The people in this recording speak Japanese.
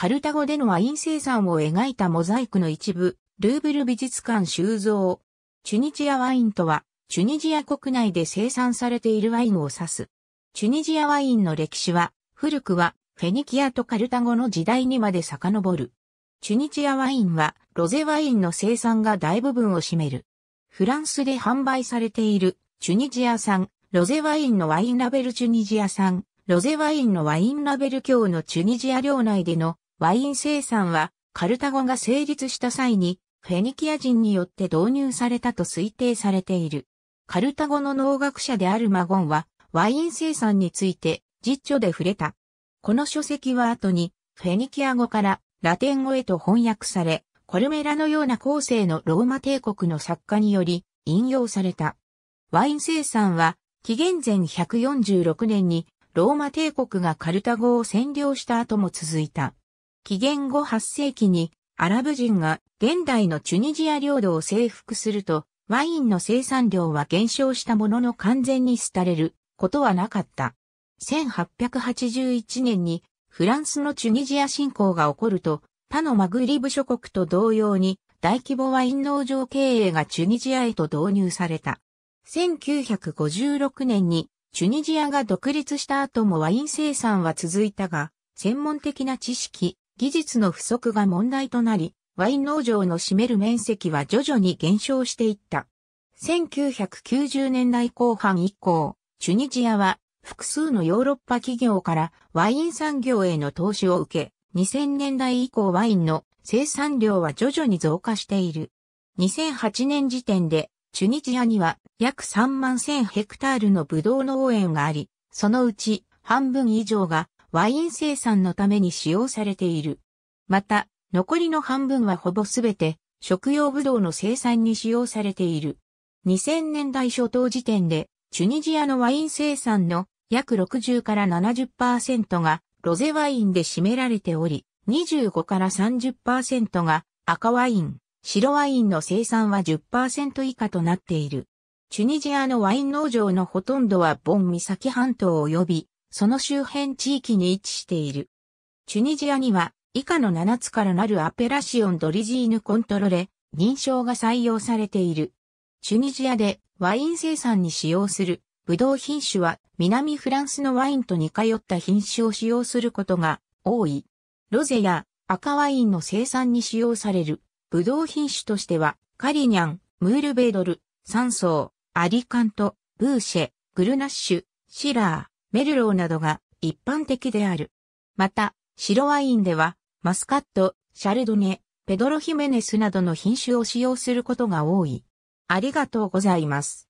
カルタゴでのワイン生産を描いたモザイクの一部、ルーブル美術館収蔵。チュニジアワインとは、チュニジア国内で生産されているワインを指す。チュニジアワインの歴史は、古くは、フェニキアとカルタゴの時代にまで遡る。チュニジアワインは、ロゼワインの生産が大部分を占める。フランスで販売されている、チュニジア産、ロゼワインのワインラベルチュニジア産、ロゼワインのワインラベル強のチュニジア領内でのワイン生産はカルタゴが成立した際にフェニキア人によって導入されたと推定されている。カルタゴの農学者であるマゴンはワイン生産について実著で触れた。この書籍は後にフェニキア語からラテン語へと翻訳され、コルメラのような後世のローマ帝国の作家により引用された。ワイン生産は紀元前146年にローマ帝国がカルタゴを占領した後も続いた。紀元後8世紀にアラブ人が現代のチュニジア領土を征服すると、ワインの生産量は減少したものの完全に廃れることはなかった。1881年にフランスのチュニジア侵攻が起こると、他のマグリブ諸国と同様に大規模ワイン農場経営がチュニジアへと導入された。1956年にチュニジアが独立した後もワイン生産は続いたが、専門的な知識、技術の不足が問題となり、ワイン農場の占める面積は徐々に減少していった。1990年代後半以降、チュニジアは複数のヨーロッパ企業からワイン産業への投資を受け、2000年代以降ワインの生産量は徐々に増加している。2008年時点でチュニジアには約3万1000ヘクタールのブドウ農園があり、そのうち半分以上がワイン生産のために使用されている。また、残りの半分はほぼすべて食用ブドウの生産に使用されている。2000年代初頭時点で、チュニジアのワイン生産の約60から70%がロゼワインで占められており、25から30%が赤ワイン、白ワインの生産は10%以下となっている。チュニジアのワイン農場のほとんどはボン岬半島及びその周辺地域に位置している。チュニジアには以下の7つからなるアペラシオンドリジーヌコントロレ、認証が採用されている。チュニジアでワイン生産に使用するブドウ品種は南フランスのワインと似通った品種を使用することが多い。ロゼや赤ワインの生産に使用されるブドウ品種としてはカリニャン、ムールベードル、サンソー、アリカント、ブーシェ、グルナッシュ、シラー、メルローなどが一般的である。また、白ワインでは、マスカット、シャルドネ、ペドロヒメネスなどの品種を使用することが多い。ありがとうございます。